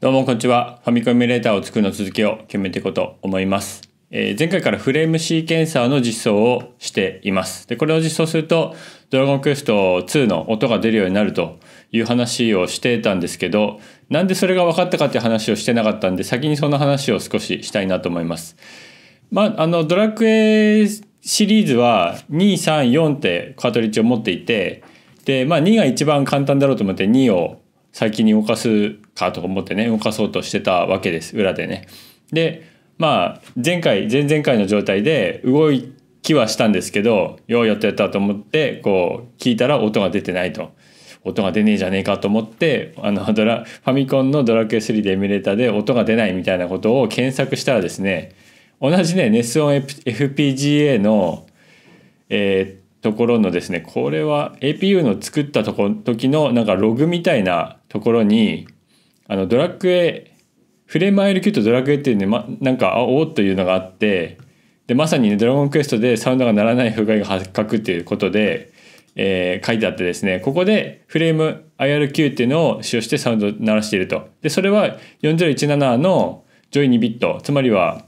どうもこんにちは。ファミコンミュレーターを作るの続きを決めていこうと思います。えー、前回からフレームシーケンサーの実装をしています。で、これを実装すると、ドラゴンクエスト2の音が出るようになるという話をしてたんですけど、なんでそれが分かったかっていう話をしてなかったんで、先にその話を少ししたいなと思います。まあ、あの、ドラクエシリーズは2、3、4ってカートリッジを持っていて、で、まあ2が一番簡単だろうと思って2を近に動かすかと思ってね動かそうとしてたわけです裏でね。でまあ前回前々回の状態で動きはしたんですけどようやってやったと思ってこう聞いたら音が出てないと。音が出ねえじゃねえかと思ってあのドラファミコンのドラクエ3でエミュレーターで音が出ないみたいなことを検索したらですね同じねネスオン FPGA の、えー、ところのですねこれは APU の作ったとこ時のなんかログみたいなところにあのドラクエフレームアイル Q とドラクエっていうね、ま、なんかおおというのがあってでまさにねドラゴンクエストでサウンドが鳴らない不具合が発覚っていうことで、えー、書いてあってですねここでフレーム IRQ っていうのを使用してサウンド鳴らしているとでそれは4017のョイ2ビットつまりは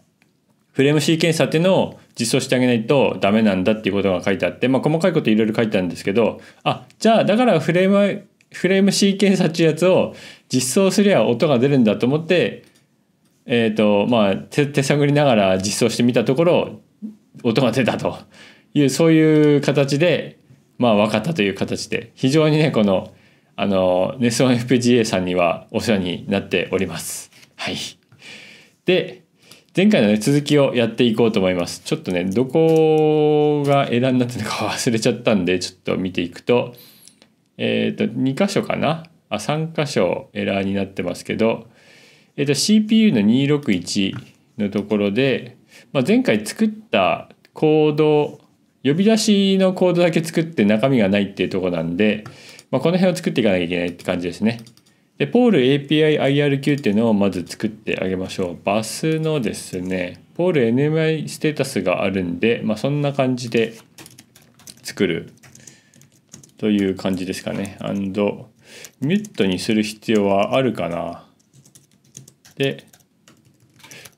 フレームシーケンサーっていうのを実装してあげないとダメなんだっていうことが書いてあって、まあ、細かいこといろいろ書いてあるんですけどあじゃあだからフレームフレームシーケンサーっていうやつを実装すりゃ音が出るんだと思って、えっ、ー、と、まあ手、手探りながら実装してみたところ、音が出たという、そういう形で、まあ、分かったという形で、非常にね、この、あの、ネスオン FPGA さんにはお世話になっております。はい。で、前回のね、続きをやっていこうと思います。ちょっとね、どこが枝になってるのか忘れちゃったんで、ちょっと見ていくと、えっ、ー、と、2箇所かなあ、3箇所エラーになってますけど、えっ、ー、と、CPU の261のところで、まあ、前回作ったコード、呼び出しのコードだけ作って中身がないっていうとこなんで、まあ、この辺を作っていかなきゃいけないって感じですね。で、ポール APIIRQ っていうのをまず作ってあげましょう。バスのですね、ポール NMI ステータスがあるんで、まあ、そんな感じで作るという感じですかね。アンドミュットにする必要はあるかな。で、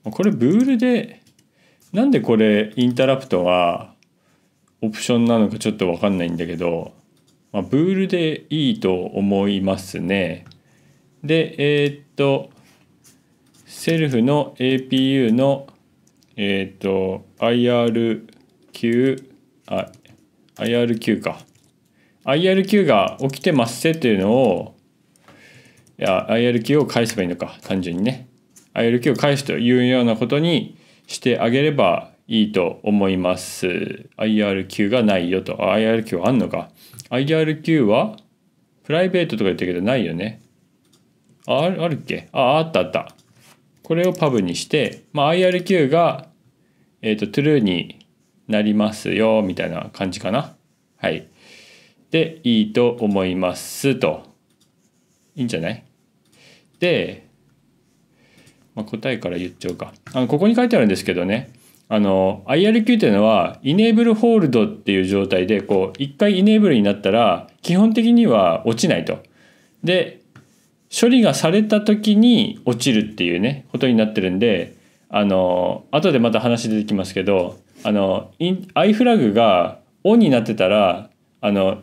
これブールで、なんでこれインタラプトがオプションなのかちょっとわかんないんだけど、まあ、ブールでいいと思いますね。で、えー、っと、セルフの APU の、えー、っと、IRQ、あ、IRQ か。IRQ が起きてますせっていうのを、いや、IRQ を返せばいいのか、単純にね。IRQ を返すというようなことにしてあげればいいと思います。IRQ がないよと。IRQ はあんのか。IRQ はプライベートとか言ったけどないよね。ああるっけあ、あったあった。これをパブにして、まあ、IRQ が、えっ、ー、と、トゥルーになりますよ、みたいな感じかな。はい。でいいと思いますと。いいんじゃないで、まあ、答えから言っちゃおうか。あのここに書いてあるんですけどね。あの IRQ っていうのはイネーブルホールドっていう状態でこう一回イネーブルになったら基本的には落ちないと。で処理がされた時に落ちるっていうねことになってるんであの後でまた話出てきますけどあの i フラグがオンになってたらあの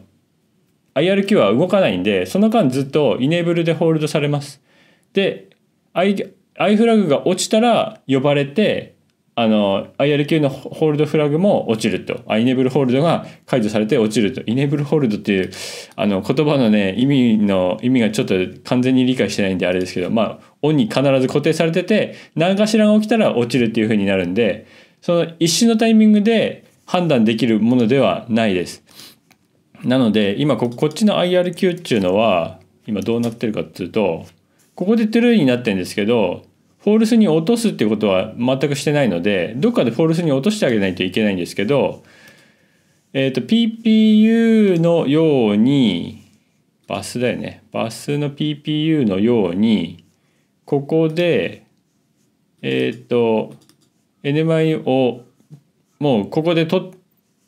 IRQ は動かないんで、その間ずっとイネーブルでホールドされます。で、I、I フラグが落ちたら呼ばれて、あの、IRQ のホールドフラグも落ちると。あ、イネーブルホールドが解除されて落ちると。イネーブルホールドっていう、あの、言葉のね、意味の、意味がちょっと完全に理解してないんであれですけど、まあ、オンに必ず固定されてて、何かしらが起きたら落ちるっていう風になるんで、その一瞬のタイミングで判断できるものではないです。なので今こっちの IRQ っていうのは今どうなってるかっていうとここでトゥルーになってるんですけどフォールスに落とすってことは全くしてないのでどっかでフォールスに落としてあげないといけないんですけど、えっ、ー、と PPU のようにバスだよねバスの PPU のようにここでえっ、ー、と NMI をもうここで取って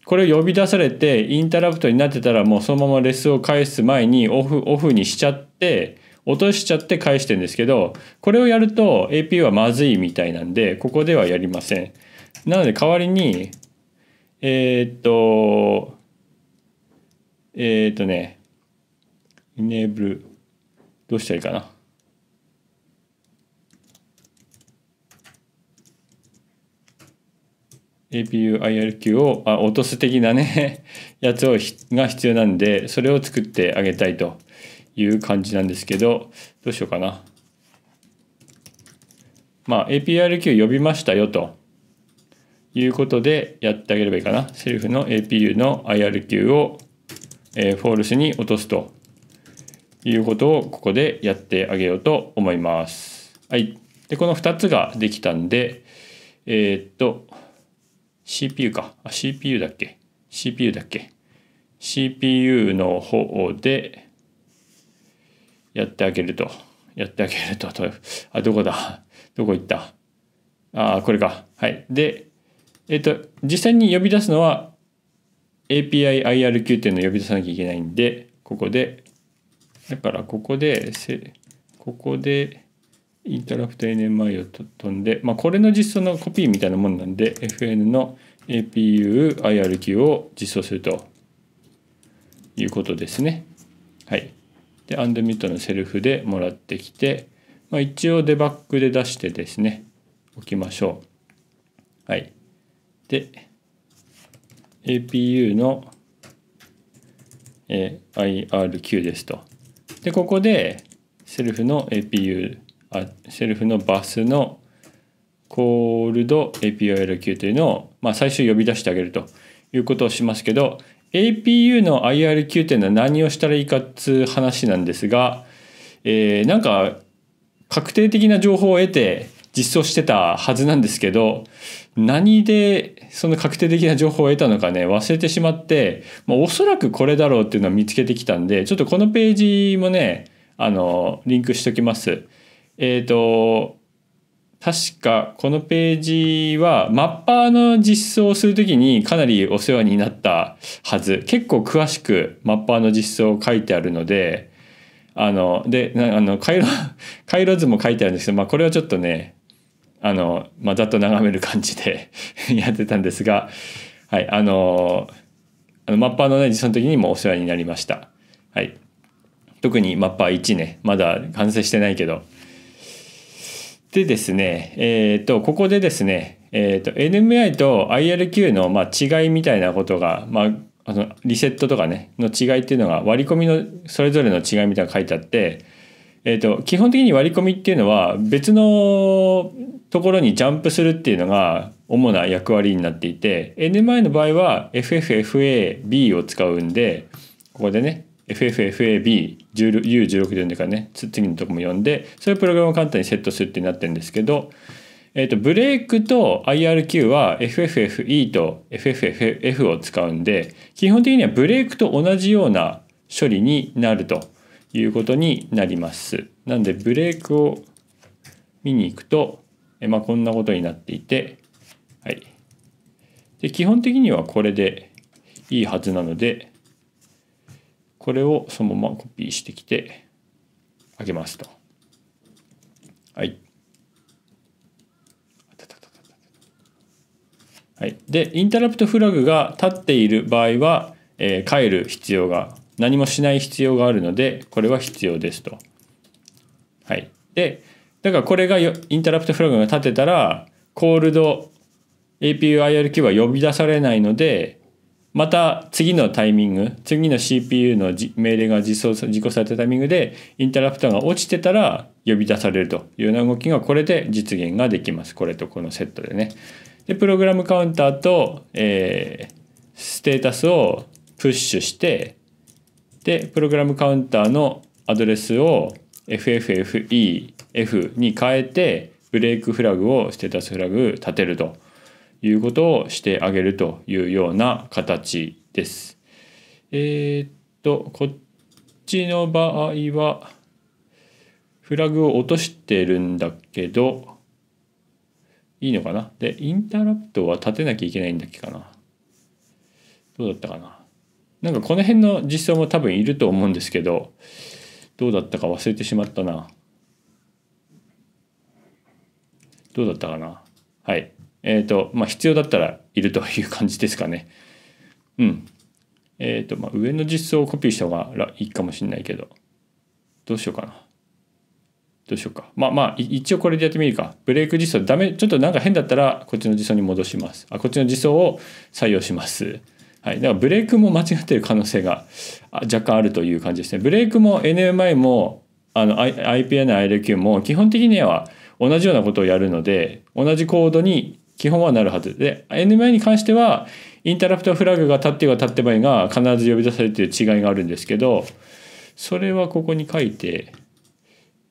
これを呼び出されてインタラプトになってたらもうそのままレスを返す前にオフオフにしちゃって落としちゃって返してるんですけどこれをやると APU はまずいみたいなんでここではやりませんなので代わりにえー、っとえー、っとねイネーブルどうしたらいいかな APU、IRQ を、あ、落とす的なね やつをが必要なんで、それを作ってあげたいという感じなんですけど、どうしようかな。まあ、APRQ 呼びましたよということでやってあげればいいかな。セルフの APU の IRQ を、えー、フォールスに落とすということをここでやってあげようと思います。はい。で、この2つができたんで、えー、っと、CPU か。あ、CPU だっけ ?CPU だっけ ?CPU の方でやってあげると。やってあげると。あ、どこだどこ行ったあ、これか。はい。で、えっ、と、実際に呼び出すのは APIIRQ っていうのを呼び出さなきゃいけないんで、ここで、だからここで、ここで、インタラプト NMI を飛んで、まあ、これの実装のコピーみたいなもんなんで FN の APUIRQ を実装するということですね。はい。で、アンドミットのセルフでもらってきて、まあ、一応デバッグで出してですね、置きましょう。はい。で、APU の、えー、IRQ ですと。で、ここでセルフの APU あシェルフのバスのコールド APULQ というのを、まあ、最初呼び出してあげるということをしますけど APU の IRQ というのは何をしたらいいかっつう話なんですが、えー、なんか確定的な情報を得て実装してたはずなんですけど何でその確定的な情報を得たのかね忘れてしまって、まあ、おそらくこれだろうっていうのを見つけてきたんでちょっとこのページもねあのリンクしときます。えっ、ー、と、確かこのページはマッパーの実装をするときにかなりお世話になったはず。結構詳しくマッパーの実装を書いてあるので、あの、で、あの、回路、回 路図も書いてあるんですけど、まあこれはちょっとね、あの、まあ、ざっと眺める感じで やってたんですが、はい、あの、あのマッパーのね、実装の時にもお世話になりました。はい。特にマッパー1ね、まだ完成してないけど、でですね、えっ、ー、と、ここでですね、えっ、ー、と、NMI と IRQ のま違いみたいなことが、まあ、あのリセットとかね、の違いっていうのが割り込みのそれぞれの違いみたいなのが書いてあって、えっ、ー、と、基本的に割り込みっていうのは別のところにジャンプするっていうのが主な役割になっていて、NMI の場合は FFFAB を使うんで、ここでね、FFFABU16 で呼んでからね次のとこも読んでそれプログラムを簡単にセットするってなってるんですけど、えー、とブレイクと IRQ は FFFE と FFFF を使うんで基本的にはブレイクと同じような処理になるということになります。なんでブレイクを見に行くと、えまあ、こんなことになっていて、はい、で基本的にはこれでいいはずなので、これをそのままコピーしてきてあげますと。はい。はい、でインタラプトフラグが立っている場合は、えー、帰る必要が何もしない必要があるのでこれは必要ですと。はい、でだからこれがインタラプトフラグが立てたらコールド APUIRQ は呼び出されないのでまた次のタイミング次の CPU の命令が実装実行されたタイミングでインタラプターが落ちてたら呼び出されるというような動きがこれで実現ができますこれとこのセットでねでプログラムカウンターと、えー、ステータスをプッシュしてでプログラムカウンターのアドレスを FFFEF に変えてブレイクフラグをステータスフラグ立てるということをしてあげるというような形です。えー、っと、こっちの場合は、フラグを落としてるんだけど、いいのかなで、インタラプトは立てなきゃいけないんだっけかなどうだったかななんかこの辺の実装も多分いると思うんですけど、どうだったか忘れてしまったな。どうだったかなはい。えっ、ー、と、まあ、必要だったらいるという感じですかね。うん。えっ、ー、と、まあ、上の実装をコピーした方がいいかもしれないけど、どうしようかな。どうしようか。まあまあ、一応これでやってみるか。ブレイク実装ダメ、ちょっとなんか変だったら、こっちの実装に戻します。あ、こっちの実装を採用します。はい。だからブレイクも間違ってる可能性が若干あるという感じですね。ブレイクも NMI も、あの、IPN、ILQ も基本的には同じようなことをやるので、同じコードに基本はなるはずで NMI に関してはインタラプトフラグが立っては立ってばいいが必ず呼び出されるという違いがあるんですけどそれはここに書いて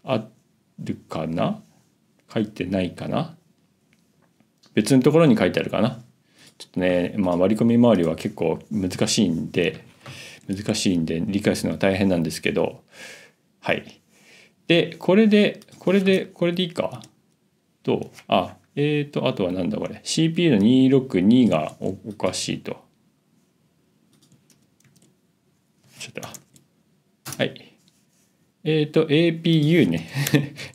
あるかな書いてないかな別のところに書いてあるかなちょっとね、まあ、割り込み回りは結構難しいんで難しいんで理解するのは大変なんですけどはいでこれでこれでこれでいいかどうあえっ、ー、と、あとはなんだこれ。CPU の262がおかしいと。ちょっと。はい。えっ、ー、と、APU ね。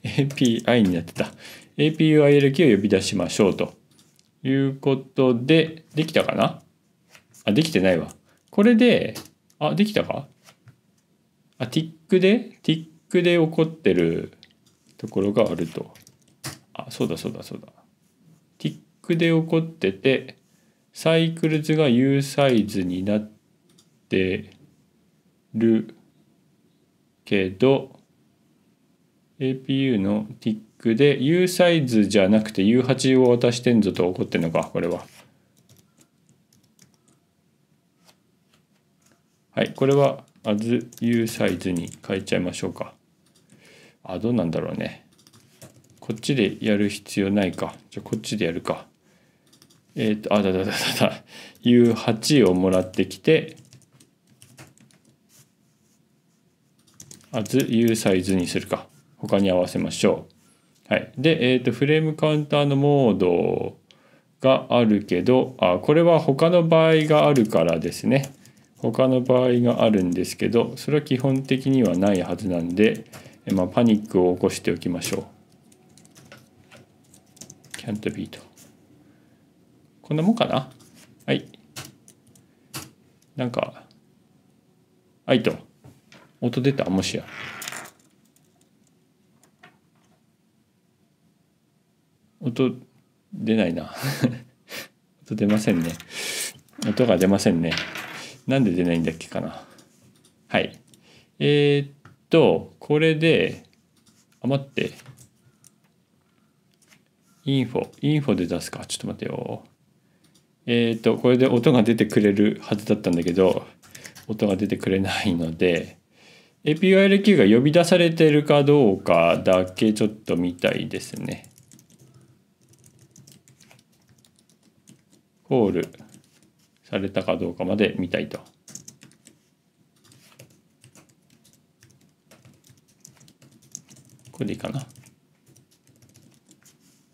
API になってた。APUILQ を呼び出しましょうということで、できたかなあ、できてないわ。これで、あ、できたかあ、TIC で ?TIC で起こってるところがあると。あ、そうだそうだそうだ。クで起こっててサイクルズが U サイズになってるけど APU の TIC で U サイズじゃなくて U8 を渡してんぞと起こってんのかこれは。はい、これは as u サイズに変えちゃいましょうか。あ、どうなんだろうね。こっちでやる必要ないか。じゃあこっちでやるか。えっ、ー、と、あだだだだだ、U8 をもらってきて、あず、U サイズにするか。他に合わせましょう。はい。で、えっ、ー、と、フレームカウンターのモードがあるけど、あ、これは他の場合があるからですね。他の場合があるんですけど、それは基本的にはないはずなんで、まあ、パニックを起こしておきましょう。can't be と。こんなもんかなはい。なんか、はいと。音出たもしや。音出ないな 音出ませんね。音が出ませんね。なんで出ないんだっけかな。はい。えー、っと、これで、あ、待って。インフォ、インフォで出すか。ちょっと待ってよ。えっ、ー、とこれで音が出てくれるはずだったんだけど音が出てくれないので a p i l q が呼び出されてるかどうかだけちょっと見たいですね。コールされたかどうかまで見たいと。これでいいかな。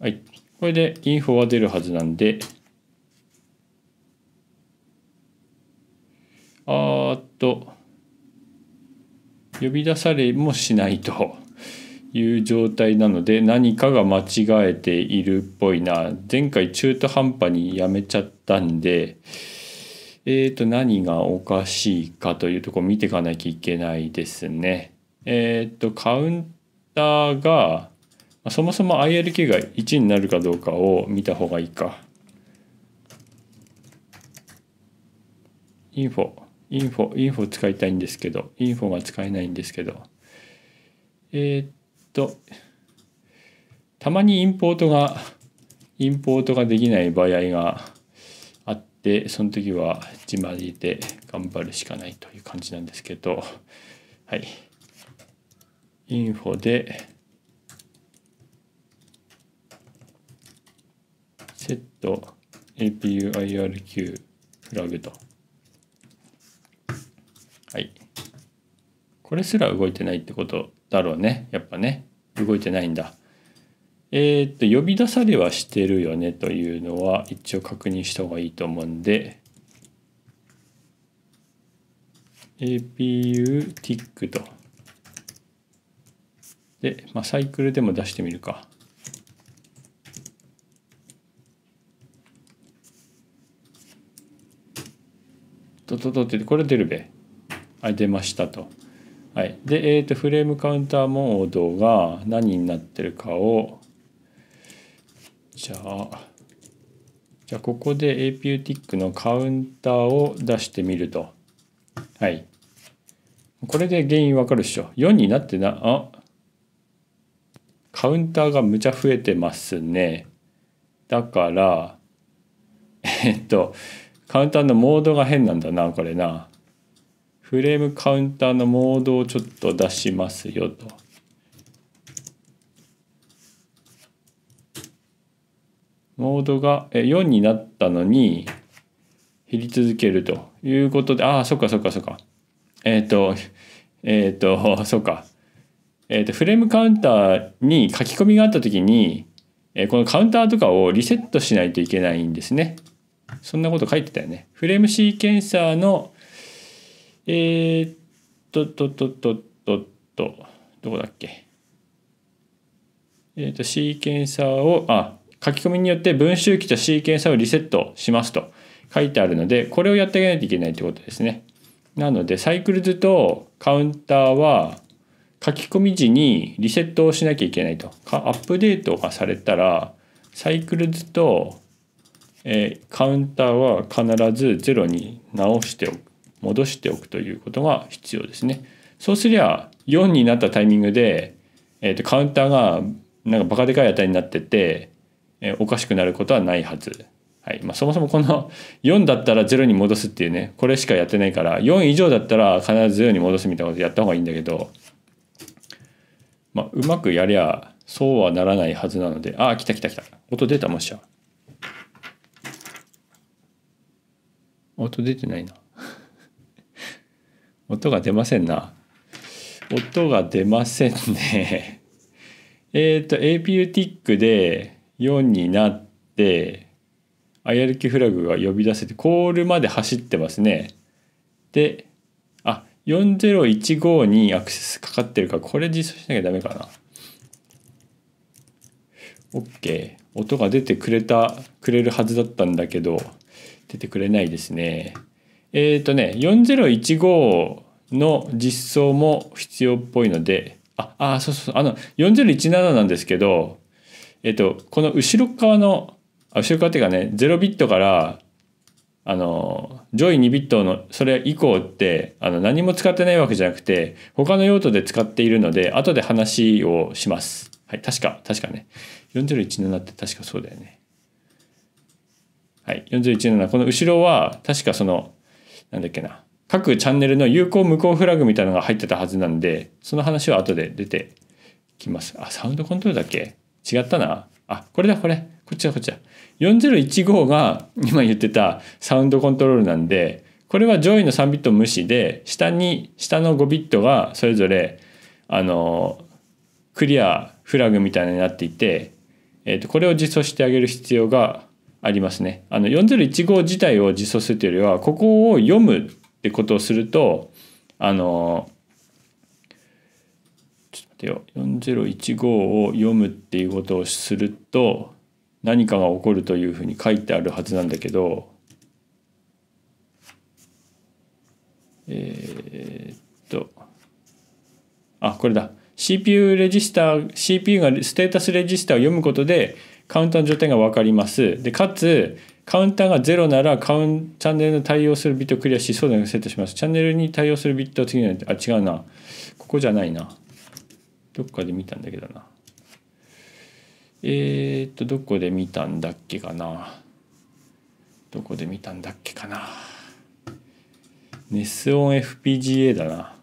はい。これでインフォは出るはずなんで、あっと呼び出されもしないという状態なので何かが間違えているっぽいな前回中途半端にやめちゃったんでえっ、ー、と何がおかしいかというとこ見ていかなきゃいけないですねえっ、ー、とカウンターがそもそも ILK が1になるかどうかを見た方がいいかインフォインフォ、インフォ使いたいんですけど、インフォが使えないんですけど、えー、っと、たまにインポートが、インポートができない場合があって、その時は自慢で頑張るしかないという感じなんですけど、はい。インフォで、セット APUIRQ フラグと。これすら動いてないってことだろうねやっぱね動いてないんだえっ、と呼び出されはしてるよねというのは一応確認した方がいいと思うんで APU t i c とで、まあ、サイクルでも出してみるかドドドってこれ出るべあ出ましたとはい、で、えーと、フレームカウンターモードが何になってるかをじゃあじゃあここで APUTIC のカウンターを出してみるとはいこれで原因わかるっしょ4になってなあカウンターがむちゃ増えてますねだからえっとカウンターのモードが変なんだなこれなフレームカウンターのモードをちょっと出しますよと。モードが4になったのに減り続けるということで、ああ、そっかそっかそっか。えっ、ー、と、えっ、ー、と、そっか。え っ、ー、と、フレームカウンターに書き込みがあった時に、えこのカウンターとかをリセットしないといけないんですね。そんなこと書いてたよね。フレームシーケンサーのえー、っと、と、と、と、と、と、どこだっけ。えー、っと、シーケンサーを、あ、書き込みによって分周期とシーケンサーをリセットしますと書いてあるので、これをやってあげないといけないってことですね。なので、サイクルズとカウンターは、書き込み時にリセットをしなきゃいけないと。アップデートがされたら、サイクルズと、えー、カウンターは必ず0に直しておく。戻しておくということが必要ですね。そうすりゃ4になったタイミングで、えー、とカウンターがなんかバカでかい値になってて、えー、おかしくなることはないはず。はいまあ、そもそもこの4 だったら0に戻すっていうねこれしかやってないから4以上だったら必ず0に戻すみたいなことやった方がいいんだけど、まあ、うまくやりゃそうはならないはずなのであ来た来た来た音出たもしや音出てないな音が出ませんな。音が出ませんね。えっと、APUTIC で4になって、IRQ フラグが呼び出せて、コールまで走ってますね。で、あ、4015にアクセスかかってるから、これ実装しなきゃダメかな。OK。音が出てくれた、くれるはずだったんだけど、出てくれないですね。えっ、ー、とね4015の実装も必要っぽいのでああそうそうあの4017なんですけどえっ、ー、とこの後ろ側のあ後ろ側っていうかね0ビットからあの上位2ビットのそれ以降ってあの何も使ってないわけじゃなくて他の用途で使っているので後で話をします。はい、確か、確かね。4017って確かそうだよね。はい、4017。この後ろは確かそのなんだっけな各チャンネルの有効無効フラグみたいなのが入ってたはずなんでその話は後で出てきますあサウンドコントロールだっけ違ったなあこれだこれこっちだこっちだ4015が今言ってたサウンドコントロールなんでこれは上位の3ビット無視で下に下の5ビットがそれぞれあのクリアフラグみたいになっていて、えー、とこれを実装してあげる必要がありますね。あの4015自体を実装するというよりはここを読むってことをするとあのちょっと待ってよ4015を読むっていうことをすると何かが起こるというふうに書いてあるはずなんだけどえー、っとあこれだ CPU レジスター CPU がステータスレジスターを読むことでカウンターの状態が分かります。で、かつ、カウンターが0ならカウンチャンネルの対応するビットをクリアしそうだなセットします。チャンネルに対応するビットは次のに、あ、違うな。ここじゃないな。どっかで見たんだけどな。えー、っと、どこで見たんだっけかな。どこで見たんだっけかな。ネスオン FPGA だな。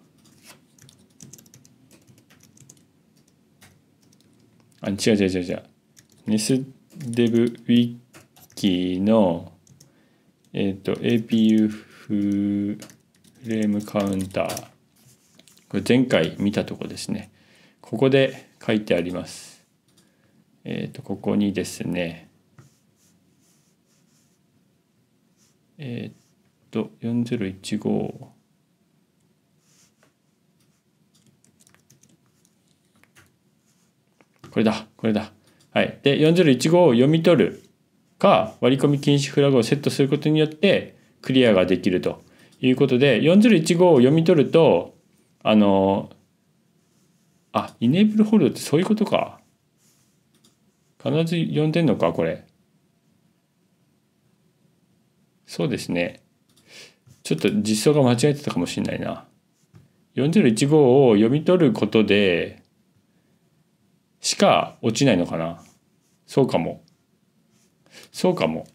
あ、違う違う違う違う。ミスデブウィッキの、えっ、ー、と、APU フレームカウンター。これ前回見たとこですね。ここで書いてあります。えっ、ー、と、ここにですね、えっ、ー、と、4015。これだ、これだ。はい、で401号を読み取るか割り込み禁止フラグをセットすることによってクリアができるということで401号を読み取るとあのあイネーブルホールドってそういうことか必ず読んでんのかこれそうですねちょっと実装が間違えてたかもしれないな4015を読み取ることでしか落ちないのかなそうかも。そうかも。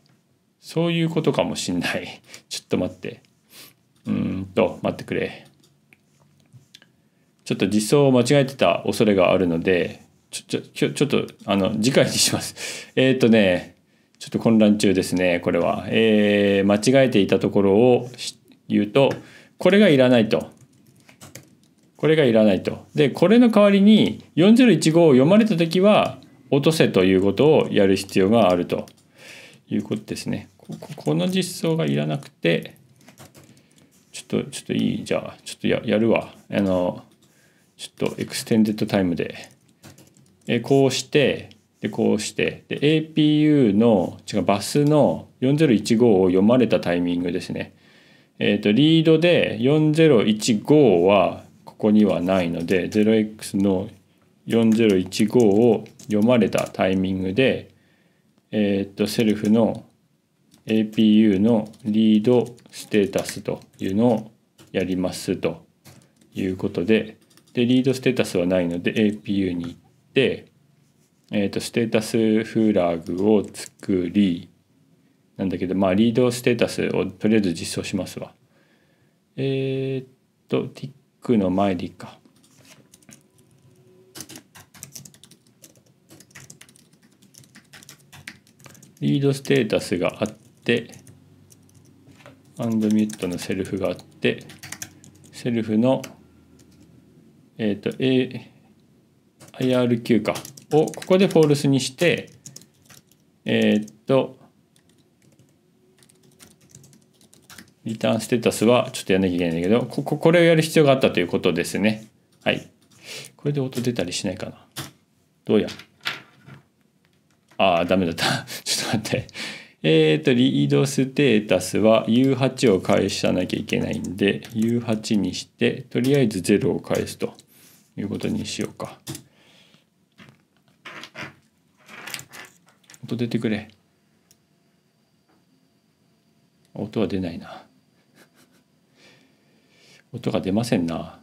そういうことかもしんない。ちょっと待って。うんと、待ってくれ。ちょっと実装を間違えてた恐れがあるので、ちょ、ちょ、ちょっと、あの、次回にします。えっ、ー、とね、ちょっと混乱中ですね、これは。えー、間違えていたところを言うと、これがいらないと。これがいらないと。で、これの代わりに4015を読まれた時は、落とせということをやる必要があるということですね。この実装がいらなくて、ちょっと、ちょっといい、じゃあ、ちょっとややるわ。あの、ちょっとエクステンデッドタイムで、えこうして、で、こうして、で、APU の、違う、バスの4015を読まれたタイミングですね。えっ、ー、と、リードで4015はここにはないので、0x の4015を読まれたタイミングで、えー、っと、セルフの APU のリードステータスというのをやりますということで、で、リードステータスはないので APU に行って、えっ、と、ステータスフラグを作り、なんだけど、まあ、リードステータスをとりあえず実装しますわ。えっ、と、ティックの前でいいか。リードステータスがあって、アンドミュットのセルフがあって、セルフの、えっ、ー、と、A、IRQ か、をここでフォールスにして、えっ、ー、と、リターンステータスはちょっとやんなきゃいけないんだけど、ここ、これをやる必要があったということですね。はい。これで音出たりしないかな。どうやああ、ダメだった。待って。えっ、ー、と、リードステータスは U8 を返さなきゃいけないんで、U8 にして、とりあえず0を返すということにしようか。音出てくれ。音は出ないな。音が出ませんな。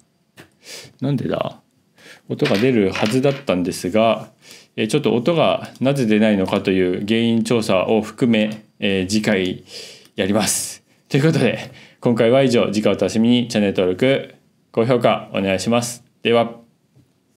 なんでだ音が出るはずだったんですが、ちょっと音がなぜ出ないのかという原因調査を含め、えー、次回やります。ということで、今回は以上、次回お楽しみにチャンネル登録、高評価お願いします。では。